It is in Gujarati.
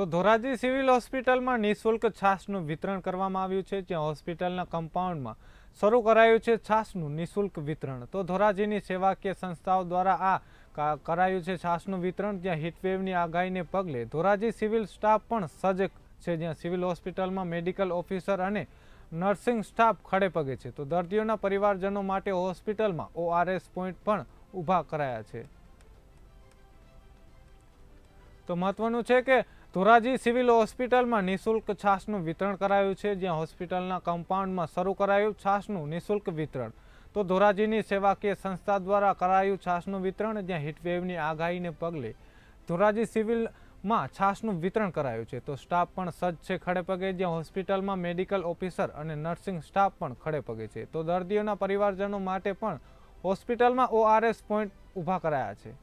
તો ધોરાજી સિવિલ હોસ્પિટલમાં નિઃશુલ્ક છાસનું વિતરણ કરવામાં આવ્યું છે જ્યાં હોસ્પિટલના કમ્પાઉન્ડમાં શરૂ કરાયું છે છાસનું નિઃશુલ્ક વિતરણ તો ધોરાજીની સેવાકીય સંસ્થાઓ દ્વારા આ કરાયું છે છાસનું વિતરણ જ્યાં હીટવેવની આગાહીને પગલે ધોરાજી સિવિલ સ્ટાફ પણ સજગ છે જ્યાં સિવિલ હોસ્પિટલમાં મેડિકલ ઓફિસર અને નર્સિંગ સ્ટાફ ખડે પગે છે તો દર્દીઓના પરિવારજનો માટે હોસ્પિટલમાં ઓઆરએસ પોઈન્ટ પણ ઊભા કરાયા છે તો મહત્વનું છે કે ધોરાજી સિવિલ હોસ્પિટલમાં નિઃશુલ્ક છાશનું વિતરણ કરાયું છે જ્યાં હોસ્પિટલના કમ્પાઉન્ડમાં શરૂ કરાયું છાશનું નિઃશુલ્ક વિતરણ તો ધોરાજીની સેવાકીય સંસ્થા દ્વારા કરાયું છાશનું વિતરણ જ્યાં હીટવેવની આગાહીને પગલે ધોરાજી સિવિલમાં છાશનું વિતરણ કરાયું છે તો સ્ટાફ પણ સજ્જ છે ખડે પગે જ્યાં હોસ્પિટલમાં મેડિકલ ઓફિસર અને નર્સિંગ સ્ટાફ પણ ખડે પગે છે તો દર્દીઓના પરિવારજનો માટે પણ હોસ્પિટલમાં ઓઆરએસ પોઈન્ટ ઊભા કરાયા છે